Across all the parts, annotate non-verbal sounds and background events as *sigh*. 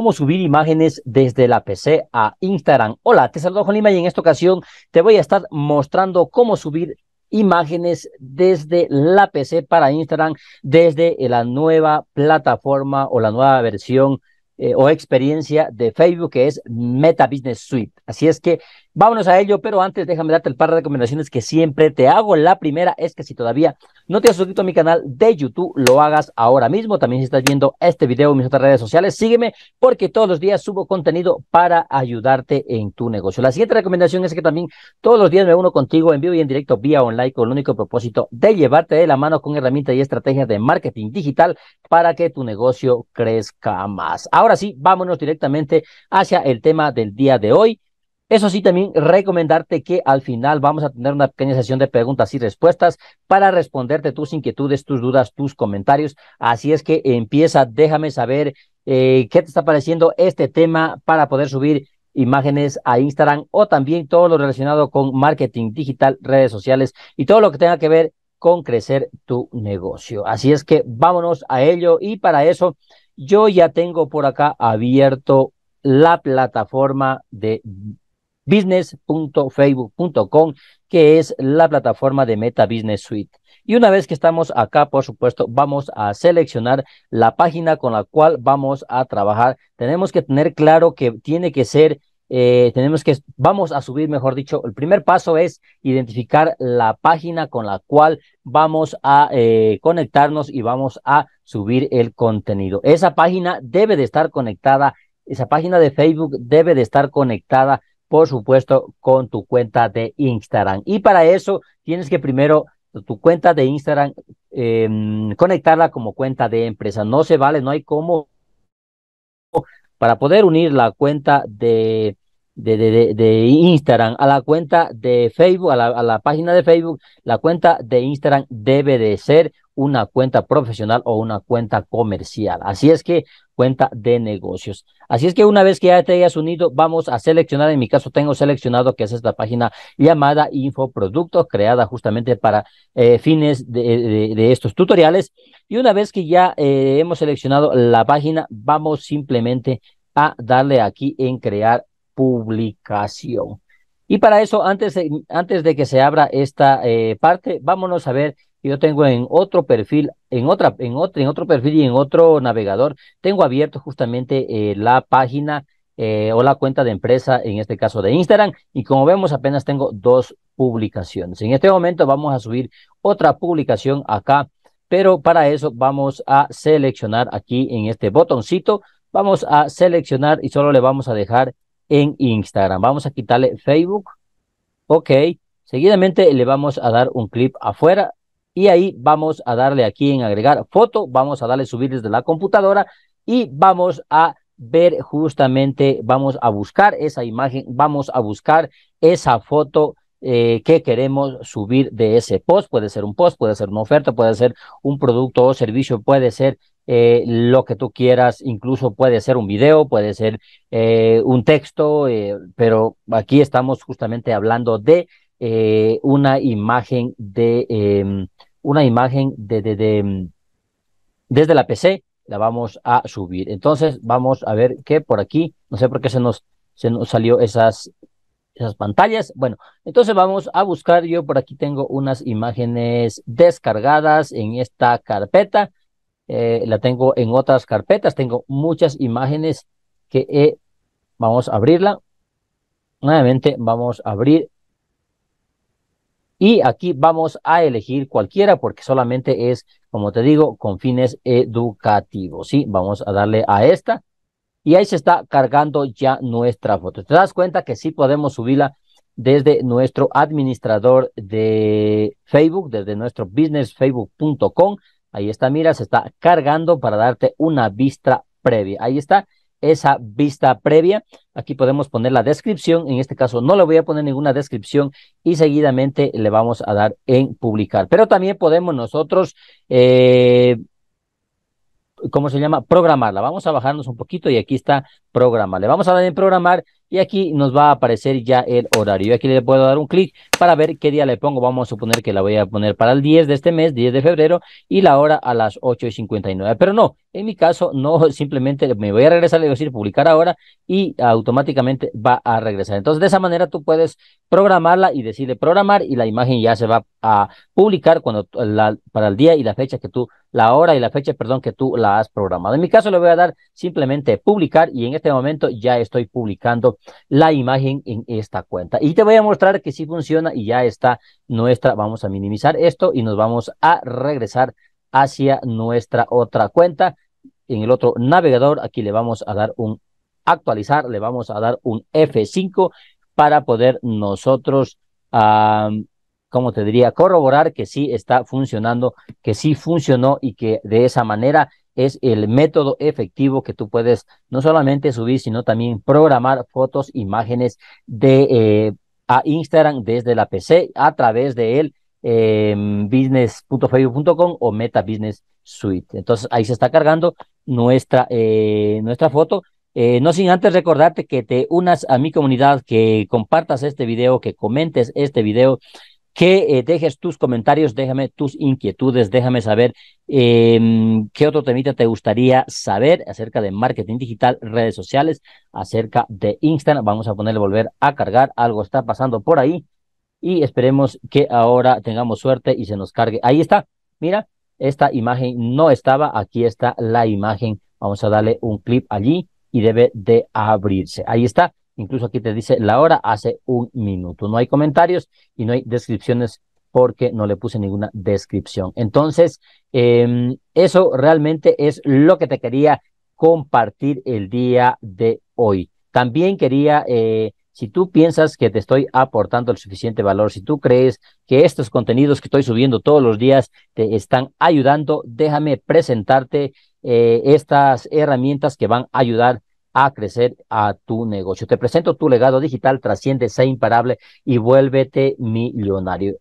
cómo subir imágenes desde la PC a Instagram. Hola, te saludo Juan Lima y en esta ocasión te voy a estar mostrando cómo subir imágenes desde la PC para Instagram desde eh, la nueva plataforma o la nueva versión eh, o experiencia de Facebook que es Meta Business Suite. Así es que Vámonos a ello, pero antes déjame darte el par de recomendaciones que siempre te hago. La primera es que si todavía no te has suscrito a mi canal de YouTube, lo hagas ahora mismo. También si estás viendo este video en mis otras redes sociales, sígueme porque todos los días subo contenido para ayudarte en tu negocio. La siguiente recomendación es que también todos los días me uno contigo en vivo y en directo vía online con el único propósito de llevarte de la mano con herramientas y estrategias de marketing digital para que tu negocio crezca más. Ahora sí, vámonos directamente hacia el tema del día de hoy eso sí, también recomendarte que al final vamos a tener una pequeña sesión de preguntas y respuestas para responderte tus inquietudes, tus dudas, tus comentarios. Así es que empieza, déjame saber eh, qué te está pareciendo este tema para poder subir imágenes a Instagram o también todo lo relacionado con marketing digital, redes sociales y todo lo que tenga que ver con crecer tu negocio. Así es que vámonos a ello y para eso yo ya tengo por acá abierto la plataforma de business.facebook.com, que es la plataforma de Meta Business Suite. Y una vez que estamos acá, por supuesto, vamos a seleccionar la página con la cual vamos a trabajar. Tenemos que tener claro que tiene que ser eh, tenemos que, vamos a subir, mejor dicho, el primer paso es identificar la página con la cual vamos a eh, conectarnos y vamos a subir el contenido. Esa página debe de estar conectada, esa página de Facebook debe de estar conectada por supuesto, con tu cuenta de Instagram. Y para eso tienes que primero tu cuenta de Instagram em, conectarla como cuenta de empresa. No se vale, no hay cómo para poder unir la cuenta de de, de, de, Instagram, a la cuenta de Facebook, a la, página de Facebook, la cuenta de Instagram debe de ser una cuenta profesional o una cuenta comercial. Así es que cuenta de negocios. Así es que una vez que ya te hayas unido, vamos a seleccionar, en mi caso tengo seleccionado que es esta página llamada Infoproductos, creada justamente para eh, fines de, estos tutoriales. Y una vez que ya eh, hemos seleccionado la página, vamos simplemente a darle aquí en crear publicación. Y para eso, antes de, antes de que se abra esta eh, parte, vámonos a ver, yo tengo en otro perfil, en otra, en otro, en otro perfil y en otro navegador, tengo abierto justamente eh, la página eh, o la cuenta de empresa, en este caso de Instagram, y como vemos apenas tengo dos publicaciones. En este momento vamos a subir otra publicación acá, pero para eso vamos a seleccionar aquí en este botoncito, vamos a seleccionar y solo le vamos a dejar en Instagram. Vamos a quitarle Facebook. Ok. Seguidamente le vamos a dar un clip afuera y ahí vamos a darle aquí en agregar foto. Vamos a darle subir desde la computadora y vamos a ver justamente, vamos a buscar esa imagen, vamos a buscar esa foto eh, que queremos subir de ese post. Puede ser un post, puede ser una oferta, puede ser un producto o servicio, puede ser eh, lo que tú quieras, incluso puede ser un video, puede ser eh, un texto, eh, pero aquí estamos justamente hablando de una imagen de em, una imagen de, em, desde la PC la vamos a subir. Entonces vamos a ver qué por aquí, no sé por qué se nos, se nos salió esas, esas pantallas. Bueno, entonces vamos a buscar, yo por aquí tengo unas imágenes descargadas en esta carpeta. Eh, la tengo en otras carpetas, tengo muchas imágenes que vamos a abrirla, nuevamente vamos a abrir y aquí vamos a elegir cualquiera porque solamente es, como te digo, con fines educativos, ¿sí? Vamos a darle a esta y ahí se está cargando ya nuestra foto. Te das cuenta que sí podemos subirla desde nuestro administrador de Facebook, desde nuestro businessfacebook.com Ahí está, mira, se está cargando para darte una vista previa. Ahí está esa vista previa. Aquí podemos poner la descripción. En este caso no le voy a poner ninguna descripción y seguidamente le vamos a dar en publicar. Pero también podemos nosotros, eh, ¿cómo se llama? Programarla. Vamos a bajarnos un poquito y aquí está programar. Le vamos a dar en programar y aquí nos va a aparecer ya el horario. Aquí le puedo dar un clic para ver qué día le pongo. Vamos a suponer que la voy a poner para el 10 de este mes, 10 de febrero, y la hora a las 8 y 59. Pero no, en mi caso, no, *laughs* simplemente me voy a regresar, le voy a decir publicar ahora y automáticamente va a regresar. Entonces, de esa manera tú puedes programarla y decide programar y la imagen ya se va a publicar cuando la, para el día y la fecha que tú, la hora y la fecha, perdón, que tú la has programado. En mi caso, le voy a dar simplemente publicar y en este momento ya estoy publicando la imagen en esta cuenta. Y te voy a mostrar que sí funciona y ya está nuestra. Vamos a minimizar esto y nos vamos a regresar hacia nuestra otra cuenta. En el otro navegador, aquí le vamos a dar un actualizar, le vamos a dar un F5 para poder nosotros, como te diría, corroborar que sí está funcionando, que sí funcionó y que de esa manera es el método efectivo que tú puedes no solamente subir, sino también programar fotos, imágenes de eh, a Instagram desde la PC a través de él eh, business.facebook.com o Meta Business Suite. Entonces ahí se está cargando nuestra, eh, nuestra foto. Eh, no sin antes recordarte que te unas a mi comunidad, que compartas este video, que comentes este video, que eh, dejes tus comentarios, déjame tus inquietudes, déjame saber em, qué otro temita te gustaría saber acerca de marketing digital, redes sociales, acerca de Instagram. Vamos a ponerle volver a cargar, algo está pasando por ahí y esperemos que ahora tengamos suerte y se nos cargue. Ahí está, mira, esta imagen no estaba, aquí está la imagen. Vamos a darle un clip allí y debe de abrirse. Ahí está, incluso aquí te dice la hora hace un minuto. No hay comentarios y no hay descripciones porque no le puse ninguna descripción. Entonces, em, eso realmente es lo que te quería compartir el día de hoy. También quería eh, si tú piensas que te estoy aportando el suficiente valor, si tú crees que estos contenidos que estoy subiendo todos los días te están ayudando, déjame presentarte eh, estas herramientas que van a ayudar a crecer a tu negocio. Te presento tu legado digital, trasciende, sea imparable y vuélvete millonario.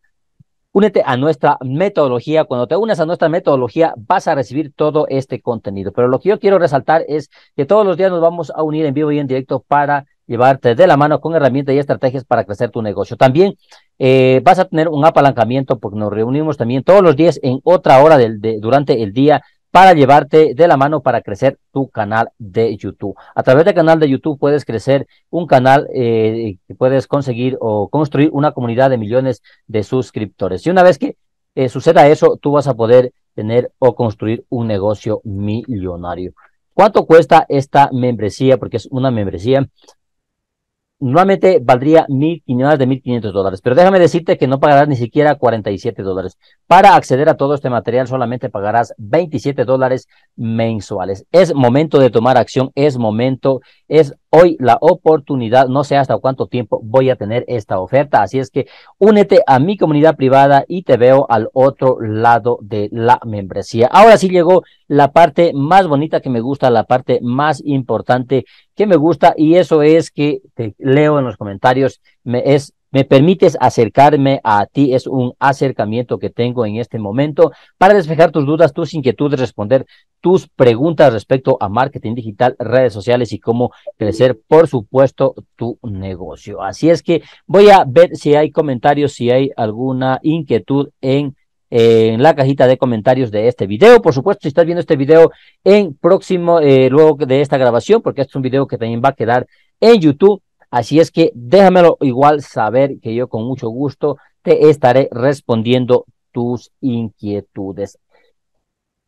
Únete a nuestra metodología. Cuando te unas a nuestra metodología vas a recibir todo este contenido. Pero lo que yo quiero resaltar es que todos los días nos vamos a unir en vivo y en directo para llevarte de la mano con herramientas y estrategias para crecer tu negocio. También eh, vas a tener un apalancamiento porque nos reunimos también todos los días en otra hora del, durante el día para llevarte de la mano para crecer tu canal de YouTube. A través del canal de YouTube puedes crecer un canal eh, que puedes conseguir o construir una comunidad de millones de suscriptores. Y una vez que eh, suceda eso, tú vas a poder tener o construir un negocio millonario. ¿Cuánto cuesta esta membresía? Porque es una membresía. Normalmente valdría mil, más de 1.500 dólares, pero déjame decirte que no pagarás ni siquiera 47 dólares. Para acceder a todo este material solamente pagarás 27 dólares mensuales. Es momento de tomar acción, es momento, es hoy la oportunidad, no sé hasta cuánto tiempo voy a tener esta oferta, así es que únete a mi comunidad privada y te veo al otro lado de la membresía. Ahora sí llegó la parte más bonita que me gusta, la parte más importante que me gusta y eso es que te leo en los comentarios, me es me permites acercarme a ti, es un acercamiento que tengo en este momento para despejar tus dudas, tus inquietudes, responder tus preguntas respecto a marketing digital, redes sociales y cómo crecer, por supuesto, tu negocio. Así es que voy a ver si hay comentarios, si hay alguna inquietud en en la cajita de comentarios de este video. Por supuesto, si estás viendo este video en próximo, eh, luego de esta grabación, porque este es un video que también va a quedar en YouTube, Así es que déjamelo igual saber que yo con mucho gusto te estaré respondiendo tus inquietudes.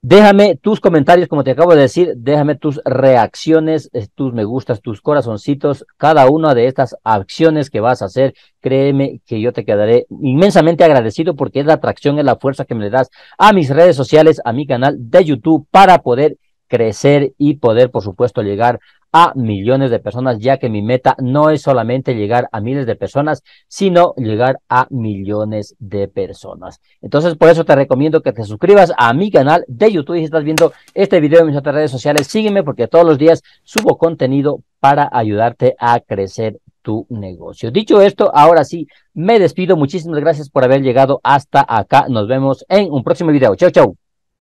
Déjame tus comentarios, como te acabo de decir, déjame tus reacciones, eh, tus me gustas, tus corazoncitos, cada una de estas acciones que vas a hacer, créeme que yo te quedaré inmensamente agradecido porque es la atracción, es la fuerza que me le das a mis redes sociales, a mi canal de YouTube para poder crecer y poder, por supuesto, llegar a millones de personas, ya que mi meta no es solamente llegar a miles de personas, sino llegar a millones de personas. Entonces, por eso te recomiendo que te suscribas a mi canal de YouTube. Si estás viendo este video en mis otras redes sociales, sígueme porque todos los días subo contenido para ayudarte a crecer tu negocio. Dicho esto, ahora sí, me despido. Muchísimas gracias por haber llegado hasta acá. Nos vemos en un próximo video. Chau, chau.